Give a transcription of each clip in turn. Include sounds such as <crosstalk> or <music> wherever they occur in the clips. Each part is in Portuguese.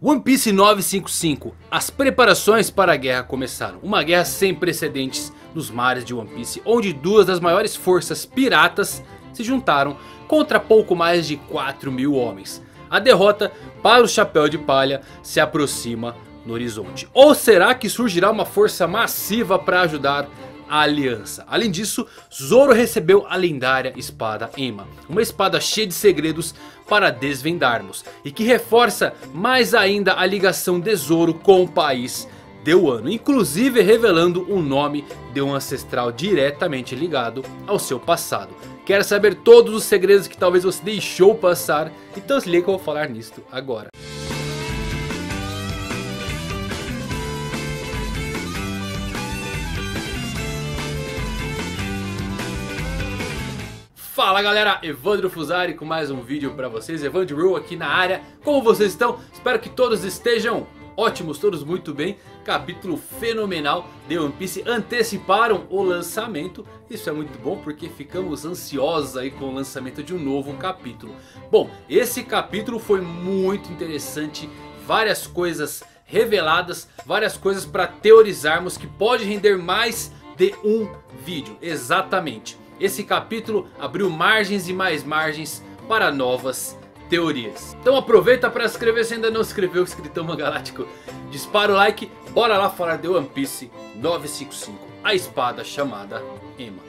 One Piece 955. As preparações para a guerra começaram. Uma guerra sem precedentes nos mares de One Piece. Onde duas das maiores forças piratas se juntaram contra pouco mais de 4 mil homens. A derrota para o Chapéu de Palha se aproxima no horizonte. Ou será que surgirá uma força massiva para ajudar a aliança. Além disso, Zoro recebeu a lendária espada Ema. Uma espada cheia de segredos para desvendarmos. E que reforça mais ainda a ligação de Zoro com o país Deuano. Inclusive revelando o nome de um ancestral diretamente ligado ao seu passado. Quer saber todos os segredos que talvez você deixou passar? Então se liga que eu vou falar nisto agora. Fala galera, Evandro Fusari com mais um vídeo pra vocês, Evandro aqui na área Como vocês estão? Espero que todos estejam ótimos, todos muito bem Capítulo fenomenal de One Piece, anteciparam o lançamento Isso é muito bom porque ficamos ansiosos aí com o lançamento de um novo capítulo Bom, esse capítulo foi muito interessante, várias coisas reveladas Várias coisas pra teorizarmos que pode render mais de um vídeo, exatamente esse capítulo abriu margens e mais margens para novas teorias. Então aproveita para se inscrever se ainda não se inscreveu, escritão galáctico. Dispara o like, bora lá falar de One Piece 955, a espada chamada Emma.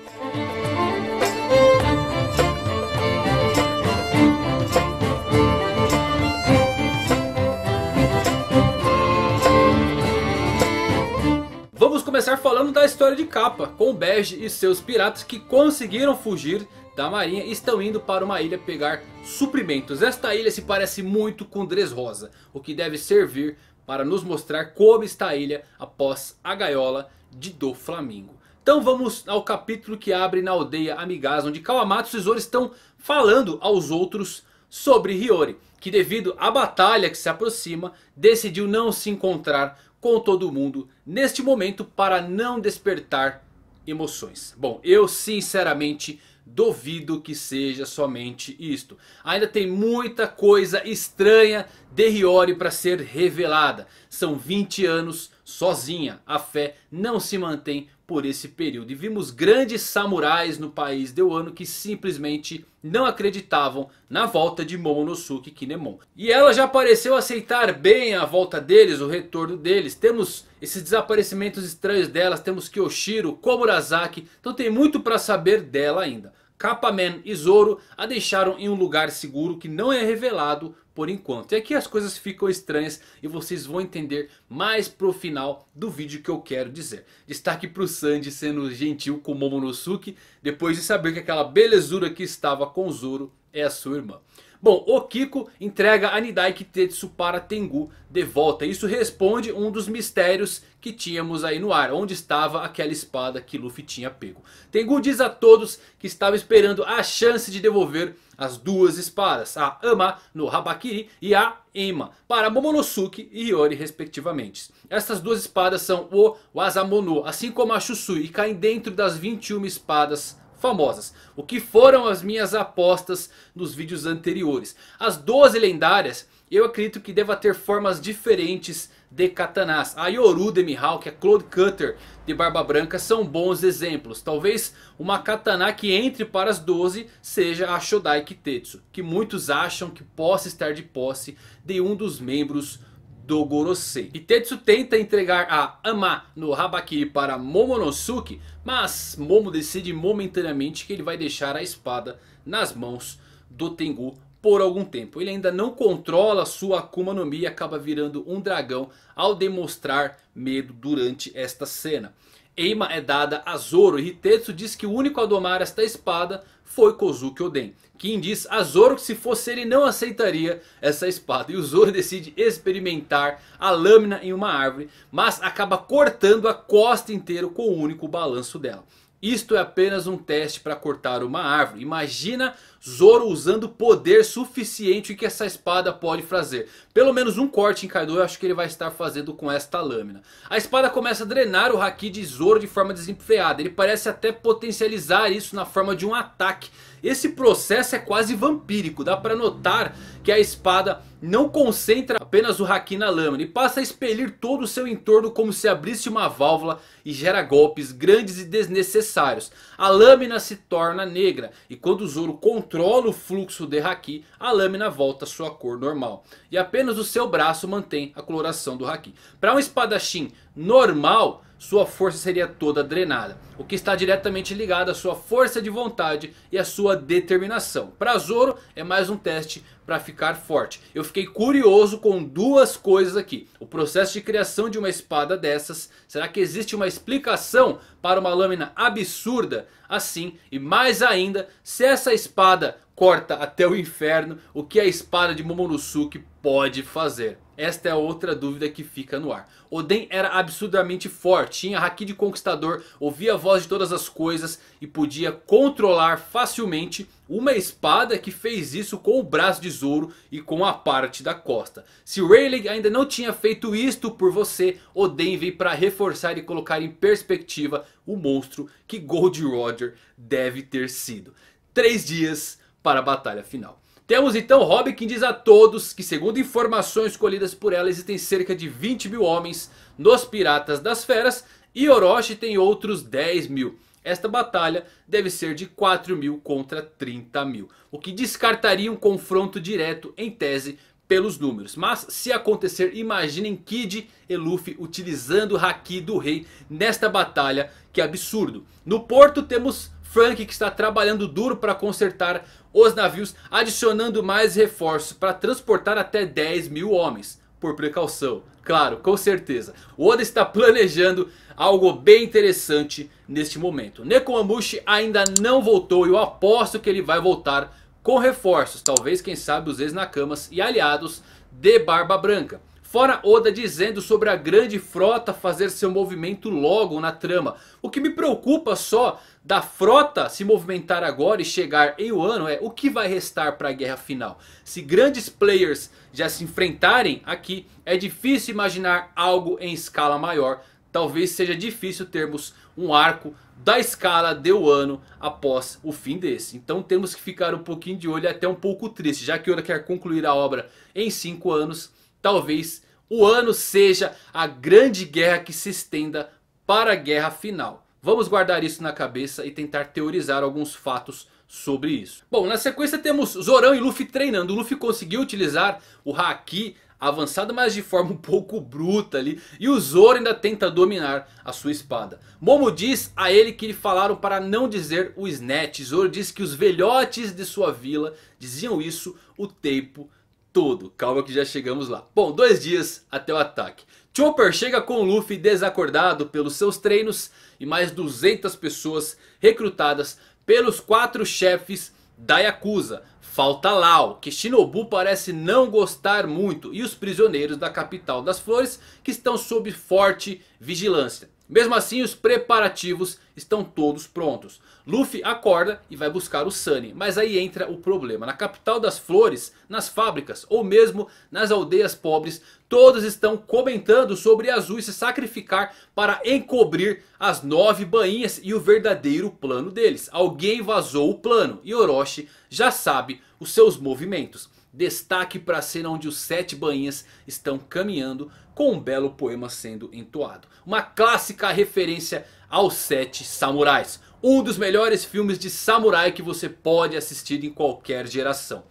começar falando da história de capa com Bege e seus piratas que conseguiram fugir da marinha e estão indo para uma ilha pegar suprimentos. Esta ilha se parece muito com Dressrosa, o que deve servir para nos mostrar como está a ilha após a gaiola de do Flamingo. Então vamos ao capítulo que abre na aldeia amigas onde Kawamatsu e Zoro estão falando aos outros sobre Hiyori. Que devido à batalha que se aproxima, decidiu não se encontrar com todo mundo neste momento para não despertar emoções. Bom, eu sinceramente duvido que seja somente isto. Ainda tem muita coisa estranha de Hiyori para ser revelada. São 20 anos Sozinha, a fé não se mantém por esse período. E vimos grandes samurais no país de Wano que simplesmente não acreditavam na volta de Momonosuke Kinemon. E ela já pareceu aceitar bem a volta deles, o retorno deles. Temos esses desaparecimentos estranhos delas, temos Kyoshiro, Komurasaki. Então tem muito para saber dela ainda. Kappa e Zoro a deixaram em um lugar seguro que não é revelado por enquanto. E aqui as coisas ficam estranhas e vocês vão entender mais pro final do vídeo que eu quero dizer. Destaque pro Sanji sendo gentil com Momonosuke depois de saber que aquela belezura que estava com Zoro é a sua irmã. Bom, o Kiko entrega a Nidai Kitetsu para Tengu de volta. Isso responde um dos mistérios que tínhamos aí no ar. Onde estava aquela espada que Luffy tinha pego. Tengu diz a todos que estava esperando a chance de devolver as duas espadas. A Ama no Habakiri e a Ema para Momonosuke e Hiyori respectivamente. Essas duas espadas são o Wazamono. Assim como a Shusui e caem dentro das 21 espadas famosas. O que foram as minhas apostas nos vídeos anteriores. As 12 lendárias eu acredito que deva ter formas diferentes de katanás. A Yoru de Mihawk, a Claude Cutter de Barba Branca são bons exemplos. Talvez uma katana que entre para as 12 seja a Shodai Kitetsu. Que muitos acham que possa estar de posse de um dos membros do Gorosei. Tetsu tenta entregar a Ama no Habakiri para Momonosuke, mas Momo decide momentaneamente que ele vai deixar a espada nas mãos do Tengu por algum tempo. Ele ainda não controla sua Akuma no Mi e acaba virando um dragão ao demonstrar medo durante esta cena. Eima é dada a Zoro e Hitetsu diz que o único a domar esta espada foi Kozuki Oden. Kim diz a Zoro que se fosse ele não aceitaria essa espada. E o Zoro decide experimentar a lâmina em uma árvore. Mas acaba cortando a costa inteira com o único balanço dela. Isto é apenas um teste para cortar uma árvore. Imagina Zoro usando poder suficiente que essa espada pode fazer. Pelo menos um corte em Kaido eu acho que ele vai estar fazendo com esta lâmina. A espada começa a drenar o Haki de Zoro de forma desenfreada. Ele parece até potencializar isso na forma de um ataque esse processo é quase vampírico, dá para notar que a espada não concentra apenas o haki na lâmina e passa a expelir todo o seu entorno como se abrisse uma válvula e gera golpes grandes e desnecessários. A lâmina se torna negra e quando o Zoro controla o fluxo de haki, a lâmina volta à sua cor normal. E apenas o seu braço mantém a coloração do haki. Para um espadachim normal, sua força seria toda drenada. O que está diretamente ligado à sua força de vontade e à sua determinação. Para Zoro é mais um teste para ficar forte. Eu fiquei curioso com duas coisas aqui. O processo de criação de uma espada dessas. Será que existe uma explicação para uma lâmina absurda assim? E mais ainda, se essa espada corta até o inferno, o que a espada de Momonosuke pode fazer? Esta é outra dúvida que fica no ar. Oden era absurdamente forte, tinha haki de conquistador, ouvia a voz de todas as coisas e podia controlar facilmente uma espada que fez isso com o braço de Zoro e com a parte da costa. Se Rayleigh ainda não tinha feito isto por você, Oden veio para reforçar e colocar em perspectiva o monstro que Gold Roger deve ter sido. Três dias para a batalha final. Temos então Robin que diz a todos que segundo informações colhidas por ela existem cerca de 20 mil homens nos Piratas das Feras e Orochi tem outros 10 mil. Esta batalha deve ser de 4 mil contra 30 mil. O que descartaria um confronto direto em tese pelos números. Mas se acontecer, imaginem Kid e Luffy utilizando o Haki do Rei nesta batalha. Que é absurdo. No porto temos Frank que está trabalhando duro para consertar os navios, adicionando mais reforços para transportar até 10 mil homens. Por precaução, claro, com certeza. O Oda está planejando algo bem interessante neste momento. Nekomamushi ainda não voltou e eu aposto que ele vai voltar com reforços. Talvez, quem sabe, os ex-nakamas e aliados de Barba Branca. Fora Oda dizendo sobre a grande frota fazer seu movimento logo na trama. O que me preocupa só da frota se movimentar agora e chegar em Wano é o que vai restar para a guerra final. Se grandes players já se enfrentarem aqui, é difícil imaginar algo em escala maior. Talvez seja difícil termos um arco da escala de Wano após o fim desse. Então temos que ficar um pouquinho de olho e até um pouco triste. Já que Oda quer concluir a obra em 5 anos talvez o ano seja a grande guerra que se estenda para a guerra final. Vamos guardar isso na cabeça e tentar teorizar alguns fatos sobre isso. Bom, na sequência temos Zorão e Luffy treinando. O Luffy conseguiu utilizar o Haki avançado, mas de forma <laughs> um pouco bruta ali. E o Zoro ainda tenta dominar a sua espada. Momo diz a ele que lhe falaram para não dizer o Snatch. Zoro diz que os velhotes de sua vila diziam isso o tempo todo. Calma que já chegamos lá. Bom, dois dias até o ataque. Chopper chega com Luffy desacordado pelos seus treinos e mais 200 pessoas recrutadas pelos quatro chefes da Yakuza. Falta Lau, que Shinobu parece não gostar muito, e os prisioneiros da capital das flores que estão sob forte vigilância. Mesmo assim, os preparativos estão todos prontos. Luffy acorda e vai buscar o Sunny, mas aí entra o problema. Na capital das flores, nas fábricas ou mesmo nas aldeias pobres, todos estão comentando sobre Azul se sacrificar para encobrir as nove bainhas e o verdadeiro plano deles. Alguém vazou o plano e Orochi já sabe os seus movimentos. Destaque para a cena onde os sete bainhas estão caminhando com um belo poema sendo entoado. Uma clássica referência aos sete samurais. Um dos melhores filmes de samurai que você pode assistir em qualquer geração.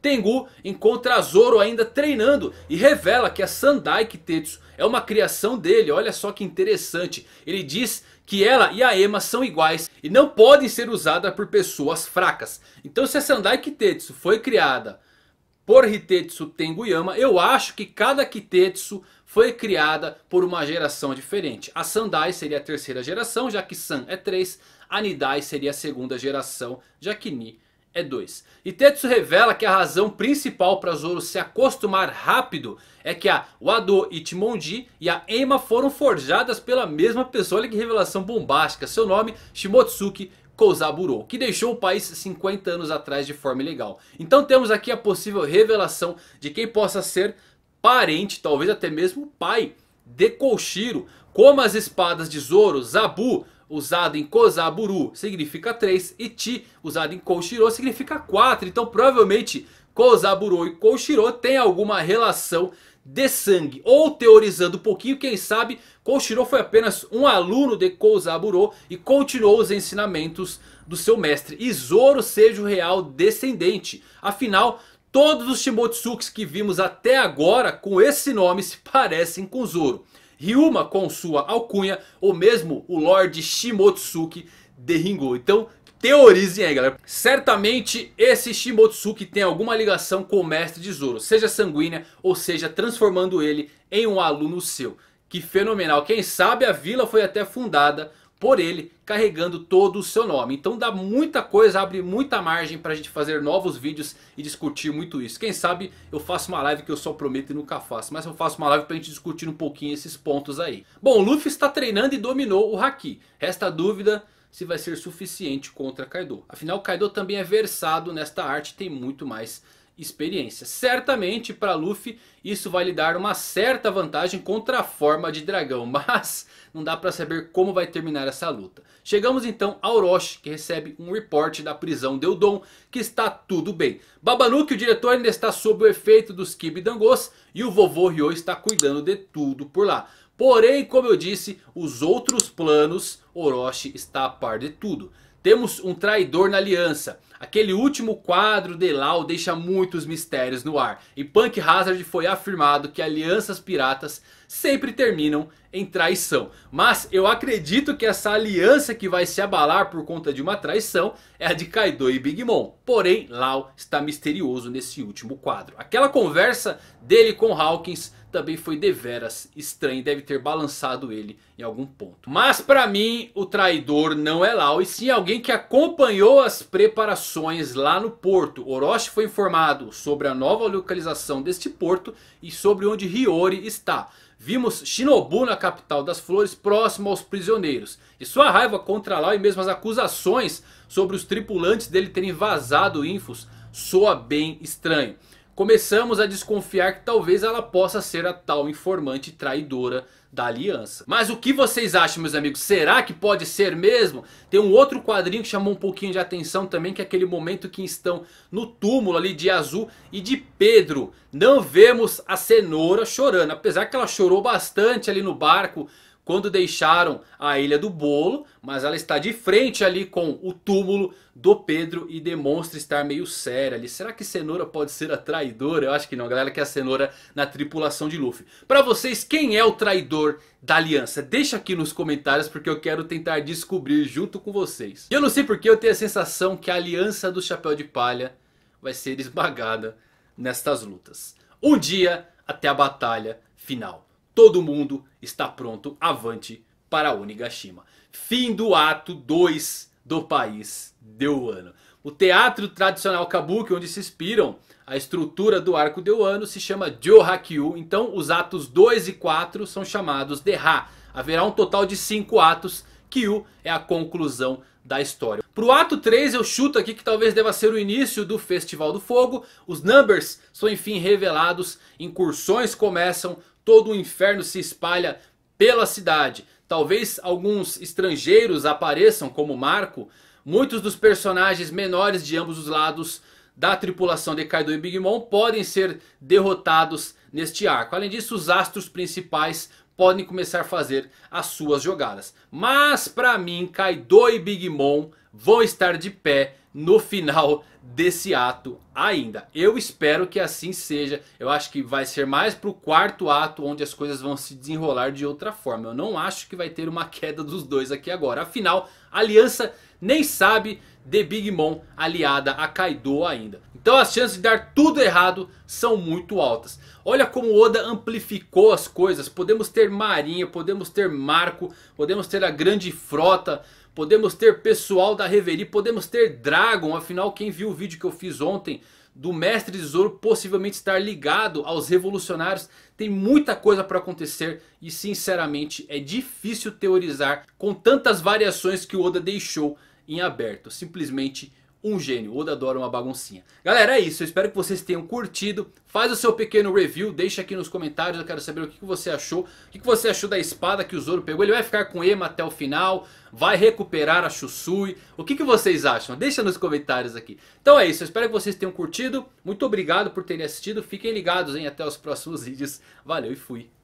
Tengu encontra Zoro ainda treinando e revela que a Sandai Kitetsu é uma criação dele. Olha só que interessante. Ele diz que ela e a Ema são iguais e não podem ser usadas por pessoas fracas. Então se a Sandai Kitetsu foi criada por Hitetsu Tenguyama, eu acho que cada Kitetsu foi criada por uma geração diferente. A Sandai seria a terceira geração, já que San é 3. A Nidai seria a segunda geração, já que Ni é 2. E revela que a razão principal para Zoro se acostumar rápido é que a Wado Ichimonji e a Ema foram forjadas pela mesma pessoa. Olha que revelação bombástica. Seu nome, Shimotsuki Kozaburo, que deixou o país 50 anos atrás de forma ilegal. Então temos aqui a possível revelação de quem possa ser parente, talvez até mesmo pai de Koshiro. Como as espadas de Zoro, Zabu, usado em Kozaburu significa 3 e Ti, usado em Koshiro, significa 4. Então provavelmente Kozaburo e Koshiro têm alguma relação de sangue. Ou teorizando um pouquinho, quem sabe Koshiro foi apenas um aluno de Kozaburo e continuou os ensinamentos do seu mestre. E Zoro seja o real descendente. Afinal, todos os Shimotsukes que vimos até agora com esse nome se parecem com Zoro. Ryuma com sua alcunha ou mesmo o Lord Shimotsuki de Ringo. Então Teorizem aí galera. Certamente esse Shimotsuki tem alguma ligação com o mestre de Zoro. Seja sanguínea ou seja transformando ele em um aluno seu. Que fenomenal. Quem sabe a vila foi até fundada por ele carregando todo o seu nome. Então dá muita coisa, abre muita margem pra gente fazer novos vídeos e discutir muito isso. Quem sabe eu faço uma live que eu só prometo e nunca faço. Mas eu faço uma live pra gente discutir um pouquinho esses pontos aí. Bom, o Luffy está treinando e dominou o Haki. Resta dúvida se vai ser suficiente contra Kaido. Afinal, Kaido também é versado nesta arte e tem muito mais experiência. Certamente para Luffy isso vai lhe dar uma certa vantagem contra a forma de dragão, <laughs> mas não dá para saber como vai terminar essa luta. Chegamos então a Orochi que recebe um reporte da prisão de Udon que está tudo bem. Babanuki o diretor ainda está sob o efeito dos Kibidangos e o vovô Ryo está cuidando de tudo por lá. Porém, como eu disse, os outros planos Orochi está a par de tudo. Temos um traidor na aliança. Aquele último quadro de Lau deixa muitos mistérios no ar. E Punk Hazard foi afirmado que alianças piratas sempre terminam em traição. Mas eu acredito que essa aliança que vai se abalar por conta de uma traição é a de Kaido e Big Mom. Porém, Lau está misterioso nesse último quadro. Aquela conversa dele com Hawkins também foi deveras estranho deve ter balançado ele em algum ponto. Mas para mim o traidor não é Lau e sim alguém que acompanhou as preparações lá no porto. Orochi foi informado sobre a nova localização deste porto e sobre onde Hiyori está. Vimos Shinobu na capital das flores próximo aos prisioneiros. E sua raiva contra Lau e mesmo as acusações sobre os tripulantes dele terem vazado infos soa bem estranho começamos a desconfiar que talvez ela possa ser a tal informante traidora da aliança. Mas o que vocês acham meus amigos? Será que pode ser mesmo? Tem um outro quadrinho que chamou um pouquinho de atenção também. Que é aquele momento que estão no túmulo ali de Azul e de Pedro. Não vemos a cenoura chorando. Apesar que ela chorou bastante ali no barco quando deixaram a Ilha do Bolo, mas ela está de frente ali com o túmulo do Pedro e demonstra estar meio séria ali. Será que Cenoura pode ser a traidora? Eu acho que não, a galera quer é a Cenoura na tripulação de Luffy. Para vocês, quem é o traidor da aliança? Deixa aqui nos comentários porque eu quero tentar descobrir junto com vocês. E eu não sei porque eu tenho a sensação que a aliança do Chapéu de Palha vai ser esmagada nestas lutas. Um dia até a batalha final. Todo mundo está pronto avante para Onigashima. Fim do ato 2 do país Deuano. O teatro tradicional kabuki onde se inspiram a estrutura do arco Deuano se chama Johakyu. Então os atos 2 e 4 são chamados de Ha. Haverá um total de 5 atos. Kyu é a conclusão da história. Para o ato 3 eu chuto aqui que talvez deva ser o início do Festival do Fogo. Os numbers são enfim revelados. Incursões começam todo o inferno se espalha pela cidade. Talvez alguns estrangeiros apareçam como Marco. Muitos dos personagens menores de ambos os lados da tripulação de Kaido e Big Mom podem ser derrotados neste arco. Além disso, os astros principais podem começar a fazer as suas jogadas. Mas para mim, Kaido e Big Mom vão estar de pé no final desse ato ainda. Eu espero que assim seja. Eu acho que vai ser mais pro quarto ato onde as coisas vão se desenrolar de outra forma. Eu não acho que vai ter uma <laughs> queda dos dois aqui agora. Afinal, a aliança nem sabe de Big Mom aliada a Kaido ainda. Então as chances de dar tudo errado são muito altas. Olha como Oda amplificou as coisas. Podemos ter marinha, podemos ter marco, podemos ter a grande frota podemos ter pessoal da Reverie, podemos ter Dragon. Afinal, quem viu o vídeo que eu fiz ontem do Mestre de Zoro possivelmente estar ligado aos revolucionários. Tem muita coisa para acontecer e sinceramente é difícil teorizar com tantas variações que o Oda deixou em aberto. Simplesmente um gênio. Oda adora uma baguncinha. Galera, é isso. Eu espero que vocês tenham curtido. Faz o seu pequeno review. Deixa aqui nos comentários. Eu quero saber o que você achou. O que você achou da espada que o Zoro pegou. Ele vai ficar com Ema até o final. Vai recuperar a Chusui? O que vocês acham? Deixa nos comentários aqui. Então é isso. Eu espero que vocês tenham curtido. Muito obrigado por terem assistido. Fiquem ligados, hein? Até os próximos <laughs> vídeos. Valeu e fui.